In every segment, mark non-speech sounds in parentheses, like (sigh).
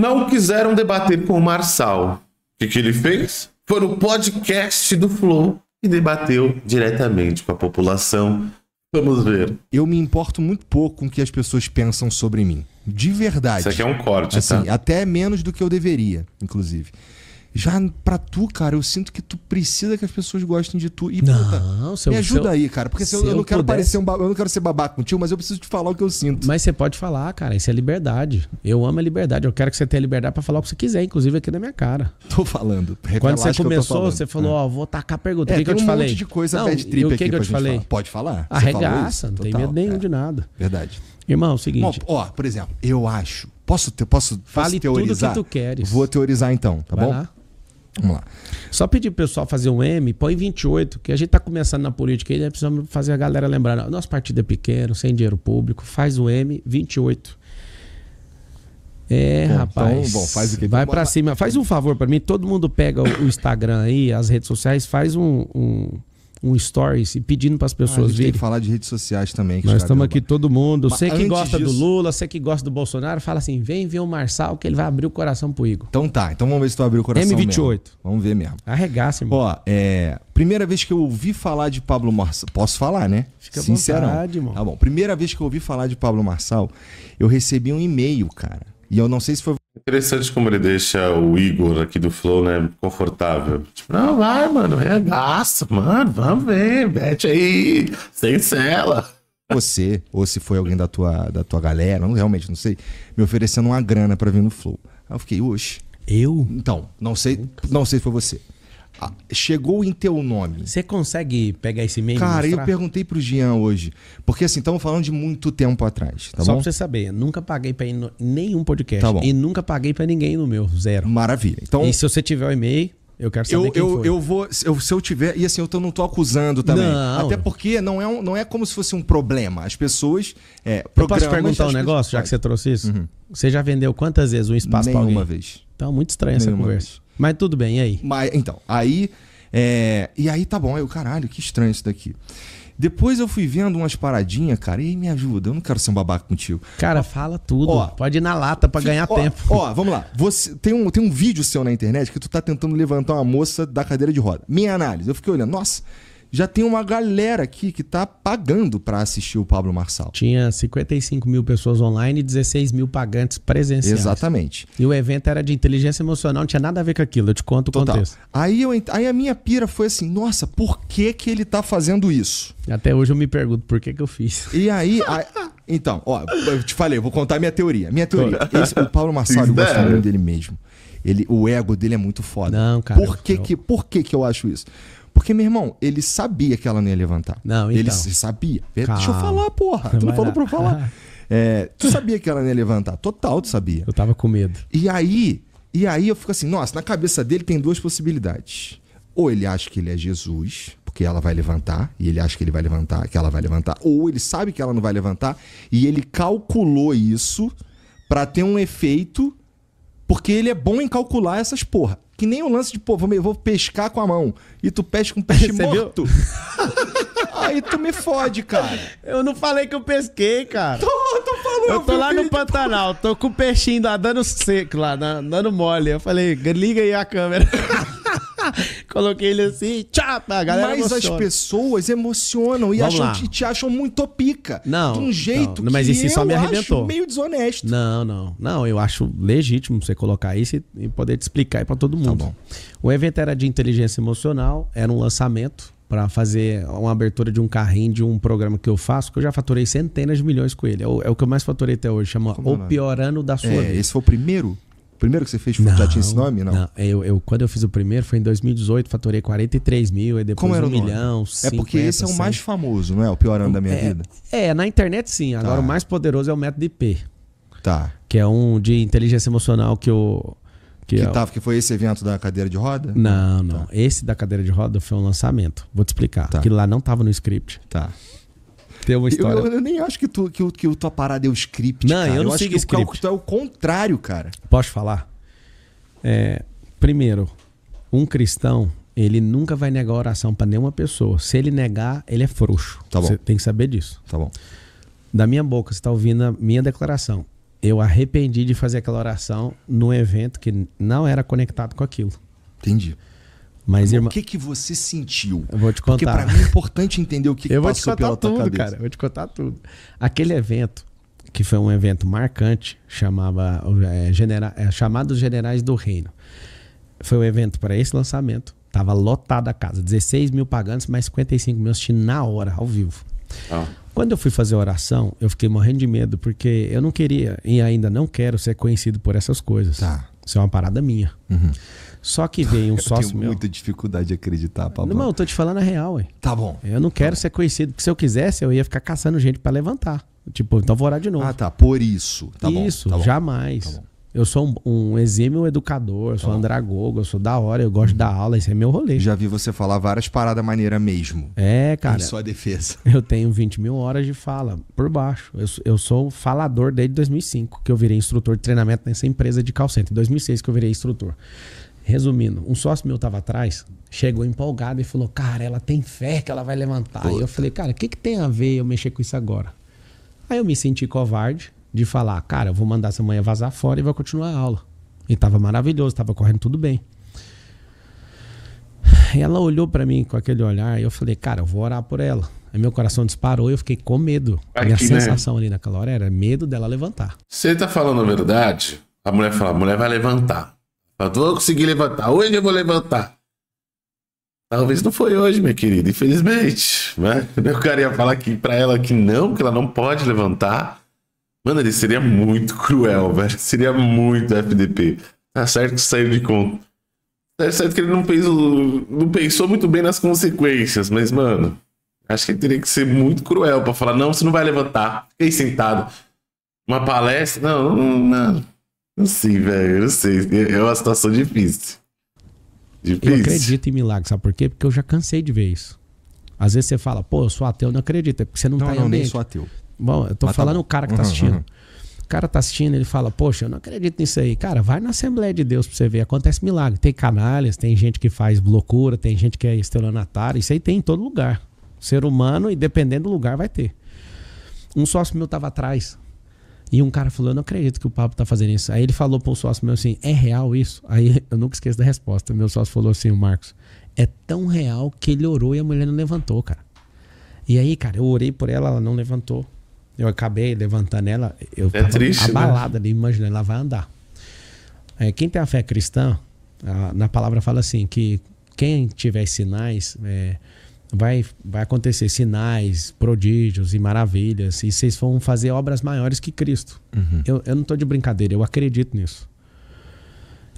não quiseram debater com o Marçal. O que, que ele fez? Foi no podcast do Flow e debateu diretamente com a população. Vamos ver. Eu me importo muito pouco com o que as pessoas pensam sobre mim. De verdade. Isso aqui é um corte, assim, tá? Até menos do que eu deveria, inclusive. Já pra tu, cara, eu sinto que tu precisa que as pessoas gostem de tu. E, não, puta, me ajuda seu, aí, cara. Porque se eu, eu, não quero pudesse... parecer um eu não quero ser babaca contigo, mas eu preciso te falar o que eu sinto. Mas você pode falar, cara. Isso é liberdade. Eu amo a liberdade. Eu quero que você tenha liberdade para falar o que você quiser, inclusive aqui na minha cara. (laughs) Tô falando. Quando você começou, você falou, é. ó, é. oh, vou tacar pergunta. É, o que, que eu te um falei? Monte de coisa não, bad trip o que, aqui que eu te falei? Falar. Pode falar. Arregaça, não tem medo nenhum é. de nada. Verdade. Irmão, é o seguinte. Bom, ó, por exemplo, eu acho. Posso, te, posso, Fale posso teorizar? Tudo que tu queres. Vou teorizar então, tá Vai bom? Lá. Vamos lá. Só pedir pro pessoal fazer um M, põe 28, que a gente tá começando na política aí, né? precisamos fazer a galera lembrar. Né? Nosso partido é pequeno, sem dinheiro público, faz o M, 28. É, bom, então, rapaz. Então, bom, faz o que Vai para cima. Faz um favor para mim. Todo mundo pega o, o Instagram aí, as redes sociais, faz um, um, um stories e pedindo para as pessoas ah, a gente verem. Tem que falar de redes sociais também. Nós estamos aqui todo mundo. Mas você que gosta disso... do Lula, você que gosta do Bolsonaro, fala assim: vem ver o Marçal que ele vai abrir o coração pro Igor. Então tá, então vamos ver se tu abriu o coração. M28. Mesmo. Vamos ver mesmo. Arregaça, irmão. Ó, é. Primeira vez que eu ouvi falar de Pablo Marçal. Posso falar, né? Fica Sincerão. vontade, irmão. Tá bom. Primeira vez que eu ouvi falar de Pablo Marçal, eu recebi um e-mail, cara. E eu não sei se foi Interessante como ele deixa o Igor aqui do Flow, né? Confortável. Tipo, não, vai, mano, regaça, mano, vamos ver, mete aí, sem cela. Você, ou se foi alguém da tua, da tua galera, realmente, não sei, me oferecendo uma grana para vir no Flow. Aí eu fiquei, oxe. Eu? Então, não sei, não sei se foi você. Ah, chegou em teu nome. Você consegue pegar esse e-mail? Cara, eu perguntei pro Jean hoje. Porque assim, estamos falando de muito tempo atrás, tá Só bom? pra você saber, nunca paguei pra no... nenhum podcast. Tá bom. E nunca paguei pra ninguém no meu, zero. Maravilha. Então, e se você tiver o e-mail, eu quero saber eu, quem eu, foi. Eu vou, eu, se eu tiver, e assim, eu tô, não tô acusando também. Não. Até porque não é, um, não é como se fosse um problema. As pessoas. É, eu posso perguntar um negócio, pessoas... já que você trouxe isso? Uhum. Você já vendeu quantas vezes um espaço Nenhuma pra alguém? uma vez. Então, é muito estranha Nenhuma essa conversa. Vez. Mas tudo bem, e aí? Mas, então, aí. É, e aí tá bom, eu, caralho, que estranho isso daqui. Depois eu fui vendo umas paradinhas, cara, e me ajuda, eu não quero ser um babaca contigo. Cara, ó, fala tudo. Ó, Pode ir na lata para ganhar ó, tempo. Ó, vamos lá. Você tem um, tem um vídeo seu na internet que tu tá tentando levantar uma moça da cadeira de roda. Minha análise, eu fiquei olhando, nossa, já tem uma galera aqui que tá pagando para assistir o Pablo Marçal. Tinha 55 mil pessoas online e 16 mil pagantes presenciais. Exatamente. E o evento era de inteligência emocional, não tinha nada a ver com aquilo. Eu te conto o Total. contexto. Aí, eu, aí a minha pira foi assim, nossa, por que que ele tá fazendo isso? Até hoje eu me pergunto por que que eu fiz. E aí... a, então, ó, eu te falei, eu vou contar a minha teoria. Minha teoria. Esse, o Pablo Marçal, eu gosto muito dele mesmo. Ele, o ego dele é muito foda. Não, cara. Por que, eu... que, por que, que eu acho isso? Porque, meu irmão, ele sabia que ela não ia levantar. Não, então. Ele sabia. Calma. Deixa eu falar, porra. Tu não falou pra eu falar. (laughs) É, tu sabia que ela não ia levantar. Total, tu sabia. Eu tava com medo. E aí, e aí eu fico assim, nossa, na cabeça dele tem duas possibilidades. Ou ele acha que ele é Jesus, porque ela vai levantar, e ele acha que ele vai levantar, que ela vai levantar. Ou ele sabe que ela não vai levantar, e ele calculou isso para ter um efeito, porque ele é bom em calcular essas porra. Que nem o lance de, pô, vou, vou pescar com a mão. E tu pesca com um peixe (laughs) Você morto. (laughs) Aí tu me fode, cara. Eu não falei que eu pesquei, cara. Tô, tô falando. Eu tô lá vídeo, no Pantanal, pô. tô com o peixinho lá, dando seco lá, dando mole. Eu falei, liga aí a câmera. (laughs) Coloquei ele assim, tchapa, a galera Mas emociona. as pessoas emocionam e acham, te, te, acham muito pica. Não. De um jeito não, mas que isso só me arrebentou. meio desonesto. Não, não. Não, eu acho legítimo você colocar isso e, e poder te explicar para todo mundo. Tá bom. O evento era de inteligência emocional, era um lançamento para fazer uma abertura de um carrinho de um programa que eu faço, que eu já faturei centenas de milhões com ele. É o, é o que eu mais faturei até hoje, chama Como O Piorano da Sua é, Vida. Esse foi o primeiro? primeiro que você fez não, já tinha esse nome? Não, não. Eu, eu, quando eu fiz o primeiro foi em 2018, faturei 43 mil, e depois Como era um milhão, 50, É porque esse é o mais 100. famoso, não é? O pior ano da minha é, vida. É, na internet sim. Agora tá. o mais poderoso é o método IP. Tá. Que é um de inteligência emocional que eu... Que, que, tava, que foi esse evento da cadeira de roda? Não, tá. não. Tá. Esse da cadeira de roda foi um lançamento. Vou te explicar. Tá. Aquilo lá não estava no script. Tá. Tem uma história. Eu, eu, eu, nem acho que, tu, que, que tua parada é o script. Não, cara. eu não eu acho que script. Tu é o contrário, cara. Posso falar? É, primeiro, um cristão, ele nunca vai negar oração para nenhuma pessoa. Se ele negar, ele é frouxo. Tá bom. Você tem que saber disso. Tá bom. Da minha boca, você tá ouvindo a minha declaração. Eu arrependi de fazer aquela oração num evento que não era conectado com aquilo. Entendi. Mas, irmão, o que que você sentiu? Eu vou te contar. Porque para mim é importante entender o que, que eu vou te contar tudo, cara. Eu vou te contar tudo. Aquele evento que foi um evento marcante, chamava é, genera, é, Generais do Reino. Foi um evento para esse lançamento. Tava lotada a casa, 16 mil pagantes, mais 55 mil assistindo na hora, ao vivo. Ah. Quando eu fui fazer a oração, eu fiquei morrendo de medo, porque eu não queria e ainda não quero ser conhecido por essas coisas. Tá. Isso é uma parada minha. Uhum. Só que veio um sócio. (laughs) Eu tenho muita dificuldade de acreditar, Pablo. Não, eu tô te falando a real, ué. Tá bom. Eu não quero tá ser conhecido, porque se eu quisesse, eu ia ficar caçando gente para levantar. Tipo, então vou orar de novo. Ah, tá. Por isso. Tá isso, bom, tá bom. jamais. Tá bom. Eu sou um, um exímio educador, eu sou oh. andragogo, eu sou da hora, eu gosto uhum. da aula, esse é meu rolê. Já vi você falar várias paradas maneira mesmo. É, cara. Em sua defesa. (laughs) Eu tenho 20 mil horas de fala, por baixo. Eu, eu sou falador desde 2005, que eu virei instrutor de treinamento nessa empresa de call center. Em 2006 que eu virei instrutor. Resumindo, um sócio meu tava atrás, chegou empolgado e falou, cara, ela tem fé que ela vai levantar. Puta. E eu falei, cara, o que, que tem a ver eu mexer com isso agora? Aí eu me senti covarde, de falar, cara, eu vou mandar essa manhã vazar fora e vai continuar a aula. E tava maravilhoso, tava correndo tudo bem. Ela olhou para mim com aquele olhar e eu falei, cara, eu vou orar por ela. Aí meu coração disparou e eu fiquei com medo. Aqui, a minha né? sensação ali naquela hora era medo dela levantar. Você tá falando a verdade? A mulher fala, a mulher vai levantar. Eu vou conseguir levantar. Hoje eu vou levantar. Talvez não foi hoje, minha querida, infelizmente. Né? O cara ia falar que para ela que não, que ela não pode levantar. Mano, ele seria muito cruel, velho. Seria muito FDP. Tá certo que saiu de conta. Tá certo que ele não pensou, não pensou muito bem nas consequências, mas, mano, acho que ele teria que ser muito cruel para falar: não, você não vai levantar, fiquei sentado. Uma palestra? Não, não, não, não sei, velho, não sei. É, é uma situação difícil. difícil. Eu acredito em milagres, sabe por quê? Porque eu já cansei de ver isso. Às vezes você fala, pô, eu sou ateu, não acredito, é porque você não, não tá em Não, nem sou ateu. Bom, eu tô ah, tá falando tá o cara que tá uhum, assistindo. Uhum, uhum. O cara tá assistindo, ele fala, poxa, eu não acredito nisso aí. Cara, vai na Assembleia de Deus pra você ver. Acontece milagre. Tem canalhas, tem gente que faz loucura, tem gente que é estelionatária. Isso aí tem em todo lugar. Ser humano, e dependendo do lugar, vai ter. Um sócio meu tava atrás. E um cara falou: Eu não acredito que o Pablo tá fazendo isso. Aí ele falou pro sócio meu assim: É real isso? Aí (laughs) eu nunca esqueço da resposta. Meu sócio falou assim: O Marcos, é tão real que ele orou e a mulher não levantou, cara. E aí, cara, eu orei por ela, ela não levantou. Eu acabei levantando ela, eu é triste, abalada né? ali, imagina, ela vai andar. É, quem tem a fé cristã, a, na palavra fala assim, que quem tiver sinais, é, vai, vai acontecer sinais, prodígios e maravilhas, e vocês vão fazer obras maiores que Cristo. Uhum. Eu, eu não estou de brincadeira, eu acredito nisso.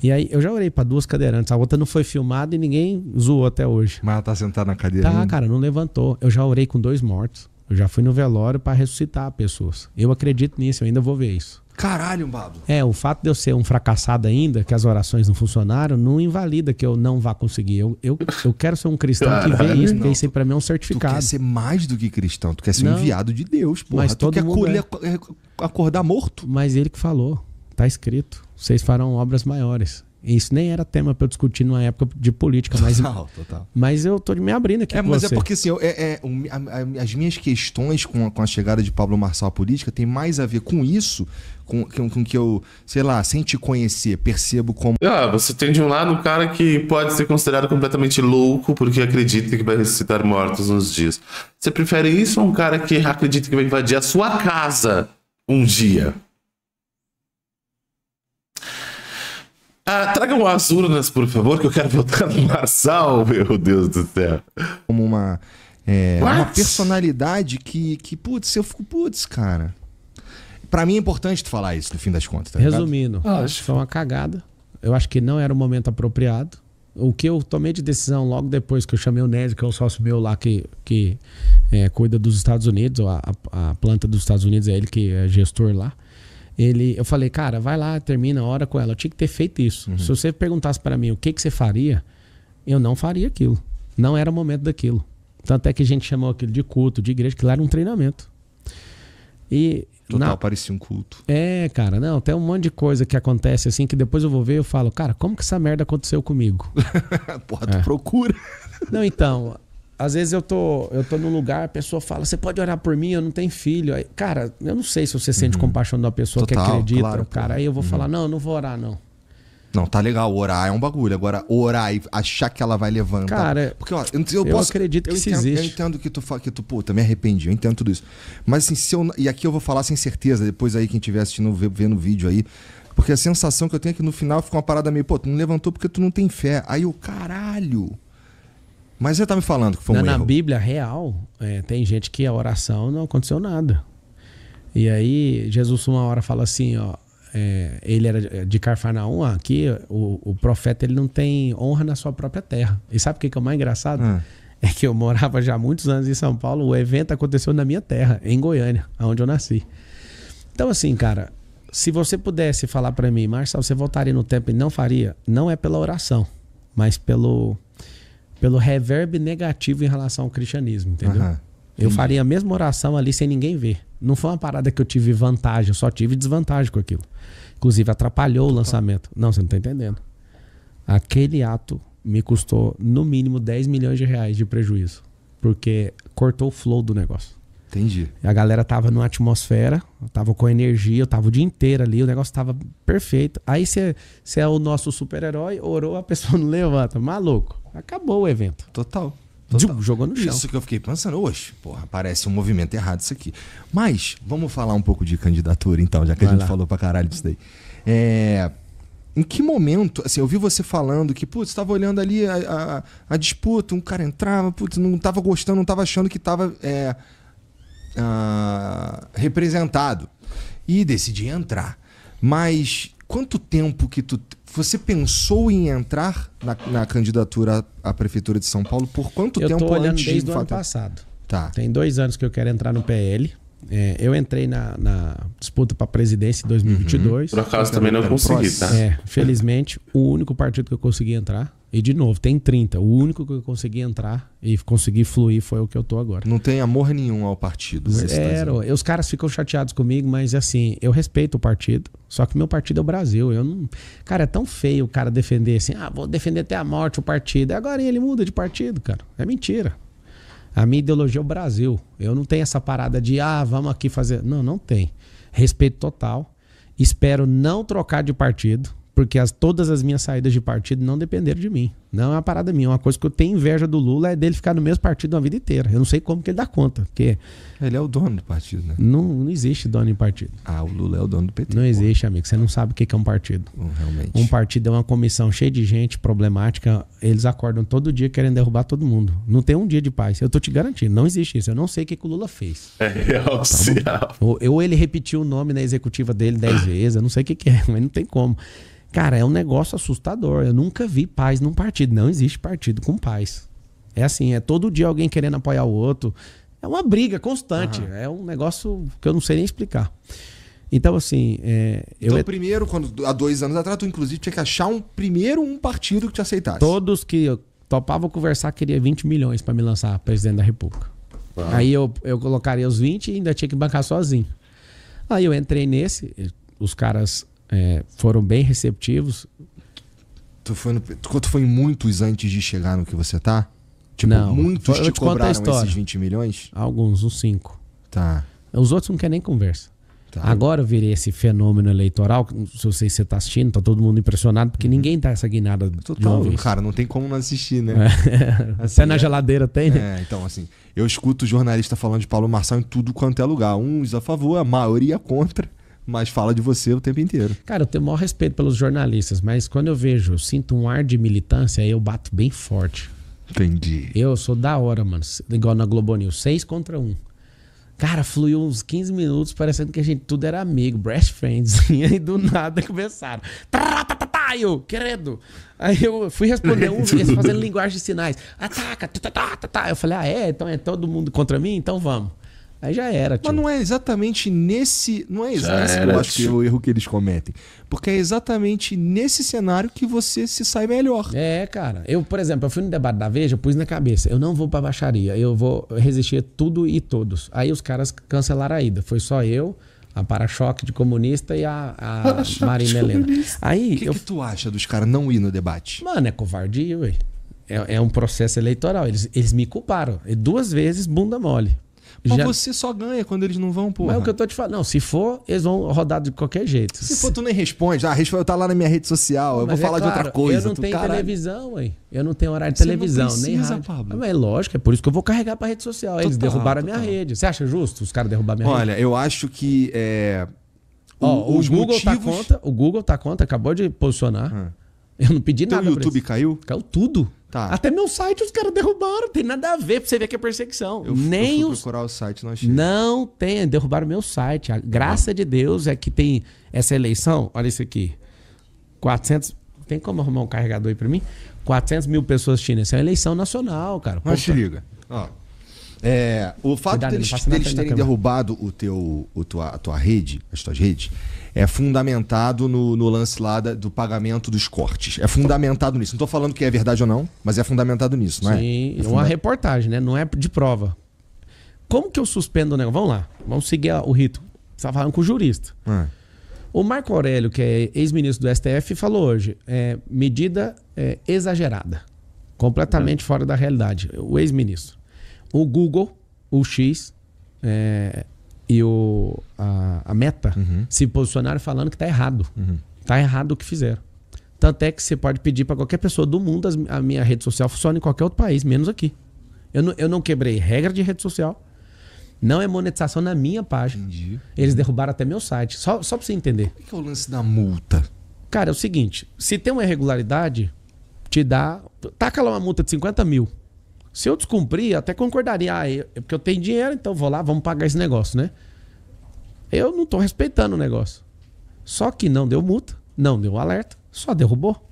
E aí, eu já orei para duas cadeirantes. A outra não foi filmada e ninguém zoou até hoje. Mas ela tá sentada na cadeira? Tá, ainda? cara, não levantou. Eu já orei com dois mortos. Eu já fui no velório para ressuscitar pessoas. Eu acredito nisso, eu ainda vou ver isso. Caralho, Bablo. É, o fato de eu ser um fracassado ainda, que as orações não funcionaram, não invalida que eu não vá conseguir. Eu, eu, eu quero ser um cristão Caralho, que vê isso, porque isso aí pra mim é um certificado. Tu quer ser mais do que cristão, tu quer ser não, um enviado de Deus, porra. Mas tu todo quer mundo acolher, é. é. acordar morto. Mas ele que falou, tá escrito. Vocês farão obras maiores. Isso nem era tema para eu discutir numa época de política, mas, total, total. mas eu tô me abrindo aqui. É, mas é você. é porque assim, eu, é, é, um, a, a, as minhas questões com a, com a chegada de Pablo Marçal à política tem mais a ver com isso, com, com, com, que eu, sei lá, sem te conhecer, percebo como. Ah, você tem de um lado um cara que pode ser considerado completamente louco porque acredita que vai ressuscitar mortos nos dias. Você prefere isso ou um cara que acredita que vai invadir a sua casa um dia? Ah, tragam as urnas, por favor, que eu quero votar no Marçal, meu Deus do céu. Como uma, é, uma personalidade que, que, putz, eu fico, putz, cara. Pra mim é importante tu falar isso, no fim das contas, tá Resumindo, ligado? Ah, acho foi uma cagada. Eu acho que não era o momento apropriado. O que eu tomei de decisão logo depois que eu chamei o Ned, que é o sócio meu lá que, que é, cuida dos Estados Unidos, a, a planta dos Estados Unidos, é ele que é gestor lá. Ele, eu falei, cara, vai lá, termina a hora com ela. Eu tinha que ter feito isso. Uhum. Se você perguntasse para mim o que, que você faria, eu não faria aquilo. Não era o momento daquilo. Tanto é que a gente chamou aquilo de culto, de igreja, que lá era um treinamento. E Total, na... parecia um culto. É, cara, não, tem um monte de coisa que acontece assim que depois eu vou ver e eu falo, cara, como que essa merda aconteceu comigo? (laughs) Porra, tu é. procura. Não, então, às vezes eu tô, eu tô num lugar, a pessoa fala, você pode orar por mim, eu não tenho filho. Aí, cara, eu não sei se você sente uhum. compaixão de uma pessoa Total, que acredita, claro, cara. Aí eu vou uhum. falar, não, eu não vou orar, não. Não, tá legal, orar é um bagulho. Agora, orar e achar que ela vai levantar. Cara, porque ó, eu, eu, eu posso, acredito que eu entendo, existe. Eu entendo que tu fala que tu, puta, me arrependi, eu entendo tudo isso. Mas assim, se eu. E aqui eu vou falar sem certeza, depois aí quem estiver assistindo, vendo o vídeo aí. Porque a sensação que eu tenho é que no final fica uma parada meio, pô, tu não levantou porque tu não tem fé. Aí o caralho. Mas você está me falando que foi na, um na, Na Bíblia real, é, tem gente que a oração não aconteceu nada. E aí, Jesus uma hora fala assim, ó, é, ele era de Carfanaum, aqui o, o, profeta ele não tem honra na sua própria terra. E sabe o que, que é o mais engraçado? Ah. É que eu morava já há muitos anos em São Paulo, o evento aconteceu na minha terra, em Goiânia, onde eu nasci. Então, assim, cara, se você pudesse falar para mim, Marcelo, você voltaria no tempo e não faria, não é pela oração, mas pelo pelo reverb negativo em relação ao cristianismo, entendeu? Uhum. Eu faria a mesma oração ali sem ninguém ver. Não foi uma parada que eu tive vantagem, eu só tive desvantagem com aquilo. Inclusive atrapalhou o lançamento. Não, você não está entendendo. Aquele ato me custou no mínimo 10 milhões de reais de prejuízo, porque cortou o flow do negócio. Entendi. A galera tava numa atmosfera, tava com energia, eu tava o dia inteiro ali, o negócio tava perfeito. Aí você é o nosso super-herói, orou, a pessoa (laughs) não levanta. Maluco. Acabou o evento. Total. Total. jogou no chão. Isso que eu fiquei pensando, hoje. porra, parece um movimento errado isso aqui. Mas, vamos falar um pouco de candidatura então, já que Vai a gente lá. falou pra caralho disso daí. É, em que momento, assim, eu vi você falando que, putz, tava olhando ali a, a, a disputa, um cara entrava, putz, não tava gostando, não tava achando que tava é, ah, representado. E decidi entrar. Mas quanto tempo que tu você pensou em entrar na, na candidatura à Prefeitura de São Paulo por quanto eu tempo tô olhando antes desde de ano passado. Tá. Tem dois anos que eu quero entrar no PL. É, eu entrei na, na disputa para a presidência em 2022. Uhum. Por acaso também não consegui, tá? É, felizmente, o único partido que eu consegui entrar. E de novo, tem 30. O único que eu consegui entrar e consegui fluir foi o que eu tô agora. Não tem amor nenhum ao partido. Zero. E os caras ficam chateados comigo, mas assim, eu respeito o partido. Só que meu partido é o Brasil. Eu não... Cara, é tão feio o cara defender assim, ah, vou defender até a morte o partido. E agora ele muda de partido, cara. É mentira. A minha ideologia é o Brasil. Eu não tenho essa parada de, ah, vamos aqui fazer. Não, não tem. Respeito total. Espero não trocar de partido, porque as, todas as minhas saídas de partido não dependeram de mim. Não é uma parada minha. É uma coisa que eu tenho inveja do Lula é dele ficar no mesmo partido uma vida inteira. Eu não sei como que ele dá conta. Porque ele é o dono do partido, né? Não, não existe dono em partido. Ah, o Lula é o dono do PT. Não existe, amigo. Você não sabe o que é um partido. Realmente. Um partido é uma comissão cheia de gente problemática. Eles acordam todo dia querendo derrubar todo mundo. Não tem um dia de paz. Eu tô te garantindo. Não existe isso. Eu não sei o que, que o Lula fez. É real, tá Ou, ou ele repetiu o nome na executiva dele dez vezes. Eu não sei o que, que é, (laughs) mas não tem como. Cara, é um negócio assustador. Eu nunca vi paz num partido partido. Não existe partido com paz. É assim, é todo dia alguém querendo apoiar o outro. É uma briga constante. Uhum. É um negócio que eu não sei nem explicar. Então, assim. É, então, eu... primeiro, quando, há dois anos atrás, tu inclusive tinha que achar um primeiro um partido que te aceitasse. Todos que topavam conversar queria 20 milhões para me lançar presidente da República. Uhum. Aí eu, eu colocaria os 20 e ainda tinha que bancar sozinho. Aí eu entrei nesse, os caras é, foram bem receptivos, Tu foi, no, tu foi muitos antes de chegar no que você tá? Tipo, não, muitos te, te cobraram esses 20 milhões? Alguns, uns 5. Tá. Os outros não querem nem conversa. Tá. Agora eu virei esse fenômeno eleitoral. Se eu sei se você está assistindo, tá todo mundo impressionado, porque uhum. ninguém tá essa guinada Total, cara, não tem como não assistir, né? É. (laughs) Assim, Até na é... geladeira tem, né? É, então, assim, eu escuto jornalista falando de Paulo Marçal em tudo quanto é lugar. Uns a favor, a maioria é contra mas fala de você o tempo inteiro. Cara, eu tenho o maior respeito pelos jornalistas, mas quando eu vejo, eu sinto um ar de militância, eu bato bem forte. Entendi. Eu sou da hora, mano. Igual na Globo News, seis contra Um. Cara, fluiu uns 15 minutos, parecendo que a gente tudo era amigo, best friends. (laughs) E aí do nada começaram. Tá, tá, tá, eu, querido. Aí eu fui responder um, fazendo (laughs) linguagem de sinais. Ataca, tá, tá, tá, tá. Eu falei, ah, é? Então é todo mundo contra mim? Então vamos. Aí já era. Tio. Mas não é exatamente nesse. Não é exatamente eu acho que é o erro que eles cometem. Porque é exatamente nesse cenário que você se sai melhor. É, cara. Eu, por exemplo, eu fui no debate da Veja, pus na cabeça. Eu não vou pra baixaria, eu vou resistir a tudo e todos. Aí os caras cancelaram a ida. Foi só eu, a para-choque de comunista e a, a (laughs) Marina Helena. Aí, o que, eu... que tu acha dos caras não ir no debate? Mano, é covardia, ué. É, é um processo eleitoral. Eles, eles me culparam. E duas vezes, bunda mole. Mas já... você só ganha quando eles não vão, pô. é o que eu tô te falando. Não, se for, eles vão rodar de qualquer jeito. Se for, tu nem responde. Ah, responde, tá lá na minha rede social, eu vou é falar claro, de outra coisa. Eu não tenho televisão, ué. Eu não tenho horário de televisão, não precisa, nem rádio. Pablo. Ah, mas é lógico, é por isso que eu vou carregar pra rede social. Eles derrubaram total. a minha rede. Você acha justo os caras derrubar minha Olha, rede? Olha, eu acho que. É... O, Ó, o Google tá motivos... tá conta, o Google tá conta, acabou de posicionar. Hum. Eu não pedi nada. O YouTube caiu? Caiu tudo. Tá. Até meu site os caras derrubaram. Tem nada a ver pra você ver que é perseguição. Eu, Nem eu fui os... procurar o site, não achei. Não tem. Derrubaram meu site. A graça de Deus é que tem essa eleição. Olha isso aqui. 400... Tem como arrumar um carregador aí pra mim? 400 mil pessoas chinesas Essa é uma eleição nacional, cara. Mas te liga. Ó. É, o fato Cuidado, deles, deles terem derrubado o teu, o tua, a tua rede, as tuas redes, é fundamentado no, no lance lá da, do pagamento dos cortes. É fundamentado nisso. Não estou falando que é verdade ou não, mas é fundamentado nisso, não é? Sim, é, é uma reportagem, né? Não é de prova. Como que eu suspendo o negócio? Vamos lá, vamos seguir o rito. Você tá falando com o jurista. É. O Marco Aurélio, que é ex-ministro do STF, falou hoje: é, medida é, exagerada, completamente é. fora da realidade. O ex-ministro o Google, o X é, e o, a, a Meta uhum. se posicionaram falando que está errado. Está uhum. errado o que fizeram. Tanto é que você pode pedir para qualquer pessoa do mundo as, a minha rede social funciona em qualquer outro país, menos aqui. Eu não, eu não quebrei regra de rede social. Não é monetização na minha página. Entendi. Eles derrubaram até meu site. Só, só você entender. O é que é o lance da multa? Cara, é o seguinte: se tem uma irregularidade, te dá. Taca lá uma multa de 50 mil. Se eu descumprir, eu até concordaria. Ah, eu, porque eu tenho dinheiro, então vou lá, vamos pagar esse negócio, né? Eu não estou respeitando o negócio. Só que não deu multa, não deu alerta, só derrubou.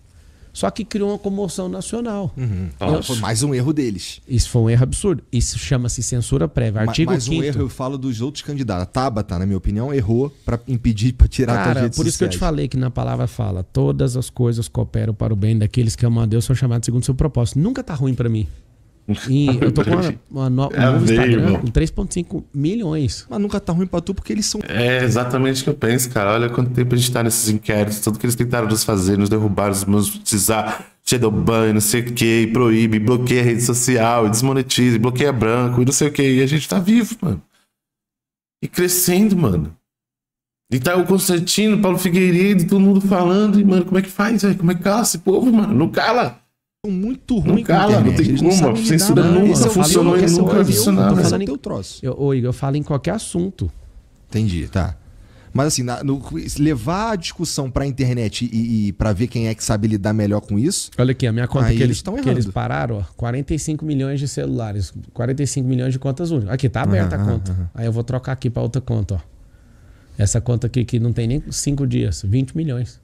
Só que criou uma comoção nacional. Uhum. eu... Então, foi mais um erro deles. Isso foi um erro absurdo. Isso chama-se censura prévia. Artigo mais, mais um erro, eu falo dos outros candidatos. A Tabata, na minha opinião, errou para impedir, para tirar Cara, das redes por isso sociais. que eu te falei que na palavra fala, todas as coisas cooperam para o bem daqueles que amam a Deus são chamados segundo o seu propósito. Nunca tá ruim para mim. E (laughs) eu tô com uma, uma no, ah, um é novo Instagram com 3,5 milhões. Mas nunca tá ruim pra tu porque eles são. É exatamente o que eu penso, cara. Olha quanto tempo a gente tá nesses inquéritos, tudo que eles tentaram nos fazer, nos derrubar, nos monetizar, shadow deu banho, não sei o que, proíbe, bloqueia a rede social, desmonetiza, bloqueia branco e não sei o que. E a gente tá vivo, mano. E crescendo, mano. E tá o Constantino, Paulo Figueiredo, todo mundo falando, e, mano, como é que faz, velho? Como é que cala esse povo, mano? Não cala muito ruim. Não cala, não tem nenhuma, censura nunca funcionou e nunca funcionou. Eu, eu, eu, troço. eu, Igor, eu falo em qualquer assunto. Entendi, tá. Mas assim, na, no, levar a discussão pra internet e, e para ver quem é que sabe lidar melhor com isso. Olha aqui, a minha conta que eles, estão que eles pararam, ó, 45 milhões de celulares, 45 milhões de contas únicas. Aqui, tá aberta a conta. aí eu vou trocar aqui para outra conta, ó. Essa conta aqui que não tem nem 5 dias, 20 milhões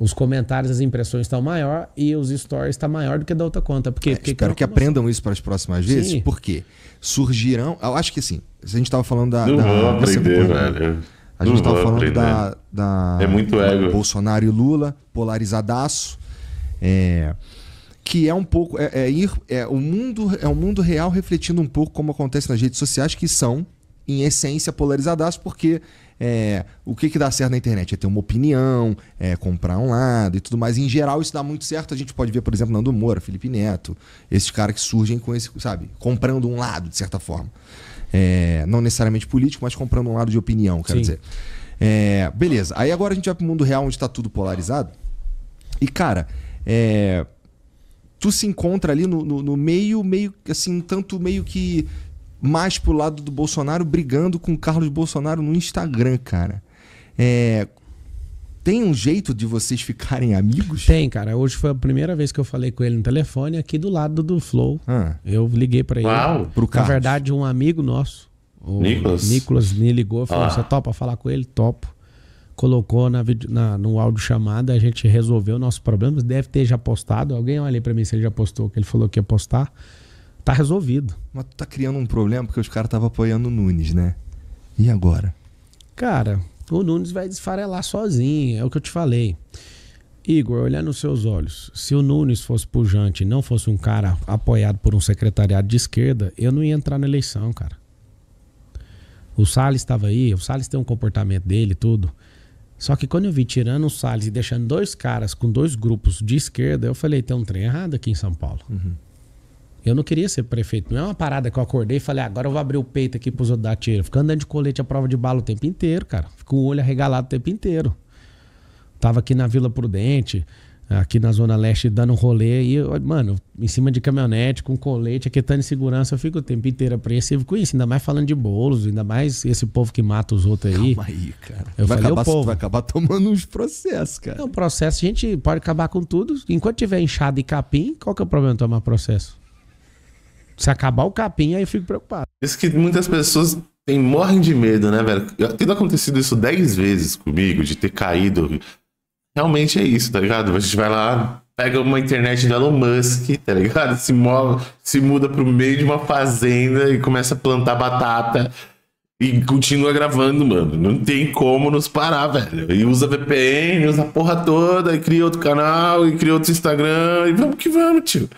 os comentários, as impressões estão maior e os stories estão tá maior do que da outra conta. Porque, é, porque espero que aprendam isso para as próximas vezes, Sim. porque surgirão. Eu acho que assim, a gente estava falando da. Não da, vou aprender, né? velho. A gente estava falando da, da. É muito da ego. Bolsonaro e Lula, polarizadaço. É, que é um pouco. É, é, ir, é, o mundo, é o mundo real refletindo um pouco como acontece nas redes sociais, que são, em essência, polarizadas, porque é, o que, que dá certo na internet? É ter uma opinião, é comprar um lado e tudo mais. Em geral, isso dá muito certo. A gente pode ver, por exemplo, Nando Moura, Felipe Neto, esses caras que surgem com esse, sabe, comprando um lado, de certa forma. É, não necessariamente político, mas comprando um lado de opinião, quero Sim. dizer. É, beleza. Aí agora a gente vai pro mundo real onde tá tudo polarizado. E, cara, é, tu se encontra ali no, no, no meio, meio assim, tanto meio que mais pro lado do Bolsonaro brigando com o Carlos Bolsonaro no Instagram, cara. É, tem um jeito de vocês ficarem amigos? Tem, cara. Hoje foi a primeira vez que eu falei com ele no telefone aqui do lado do Flow. Ah. Eu liguei para ele. Uau, pro Na verdade, um amigo nosso, o Nicolas, Nicolas me ligou, falou: ah. "Você topa falar com ele? Topo". Colocou na, na no áudio chamada, a gente resolveu nossos problemas. Deve ter já postado. Alguém olha aí para mim se ele já postou, que ele falou que ia postar. Tá resolvido. Mas tu tá criando um problema porque os caras estavam apoiando o Nunes, né? E agora? Cara, o Nunes vai desfarelar sozinho, é o que eu te falei. Igor, olhar nos seus olhos, se o Nunes fosse pujante e não fosse um cara apoiado por um secretariado de esquerda, eu não ia entrar na eleição, cara. O Salles estava aí, o Salles tem um comportamento dele tudo. Só que quando eu vi tirando o Salles e deixando dois caras com dois grupos de esquerda, eu falei, tem um trem errado aqui em São Paulo. Uhum. Eu não queria ser prefeito. Não é uma parada que eu acordei e falei, ah, agora eu vou abrir o peito aqui pros outros dar tiro. Fico andando de colete à prova de bala o tempo inteiro, cara. Fico o olho arregalado o tempo inteiro. Tava aqui na Vila Prudente, aqui na Zona Leste, dando um rolê. E, eu, mano, em cima de caminhonete, com colete, em segurança, eu fico o tempo inteiro apreensivo com isso. Ainda mais falando de bolos, ainda mais esse povo que mata os outros aí. Calma aí, cara. Eu vai, falei, acabar, vai acabar tomando uns processos, cara. Não, processo a gente pode acabar com tudo. Enquanto tiver inchado e capim, qual que é o problema de tomar processo? Se acabar o capim, aí eu fico preocupado. Isso que muitas pessoas têm, morrem de medo, né, velho? Tendo acontecido isso 10 vezes comigo, de ter caído. Realmente é isso, tá ligado? A gente vai lá, pega uma internet de Elon Musk, tá ligado? Se, move, se muda pro meio de uma fazenda e começa a plantar batata e continua gravando, mano. Não tem como nos parar, velho. E usa VPN, usa a porra toda, e cria outro canal, e cria outro Instagram, e vamos que vamos, tio.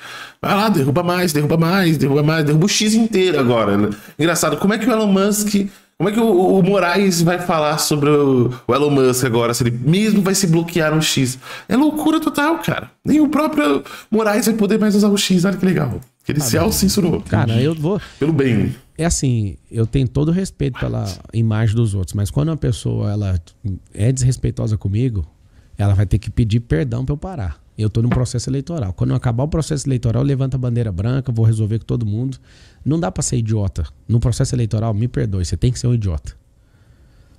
Vai lá, derruba mais, derruba mais, derruba mais, derruba o X inteiro agora. Né? Engraçado, como é que o Elon Musk. Como é que o, o Moraes vai falar sobre o, o, Elon Musk agora, se ele mesmo vai se bloquear no X? É loucura total, cara. Nem o próprio Moraes vai poder mais usar o X, olha que legal. Que ele ah, se autocensurou. Cara, eu vou. Pelo bem é assim, eu tenho todo o respeito pela imagem dos outros, mas quando uma pessoa ela é desrespeitosa comigo, ela vai ter que pedir perdão para eu parar. Eu estou num processo eleitoral. Quando eu acabar o processo eleitoral, levanta a bandeira branca, vou resolver com todo mundo. Não dá para ser idiota. No processo eleitoral, me perdoe, você tem que ser um idiota.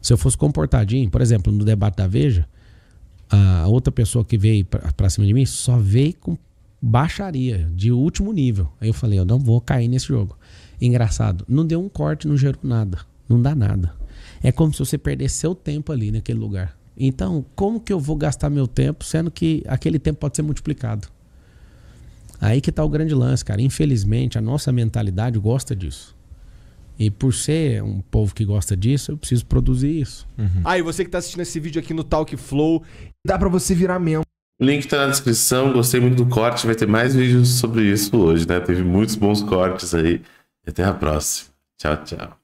Se eu fosse comportadinho, por exemplo, no debate da Veja, a outra pessoa que veio para cima de mim só veio com baixaria de último nível. Aí eu falei, eu não vou cair nesse jogo. Engraçado, não deu um corte, não gerou nada, não dá nada. É como se você perdesse seu tempo ali naquele lugar. Então, como que eu vou gastar meu tempo sendo que aquele tempo pode ser multiplicado? Aí que tá o grande lance, cara. Infelizmente, a nossa mentalidade gosta disso. E por ser um povo que gosta disso, eu preciso produzir isso. Uhum. Ah, e você que está assistindo esse vídeo aqui no Talk Flow, dá para você virar membro. Link tá na descrição, gostei muito do corte, vai ter mais vídeos sobre isso hoje, né? Teve muitos bons cortes aí. E até a próxima. Tchau, tchau.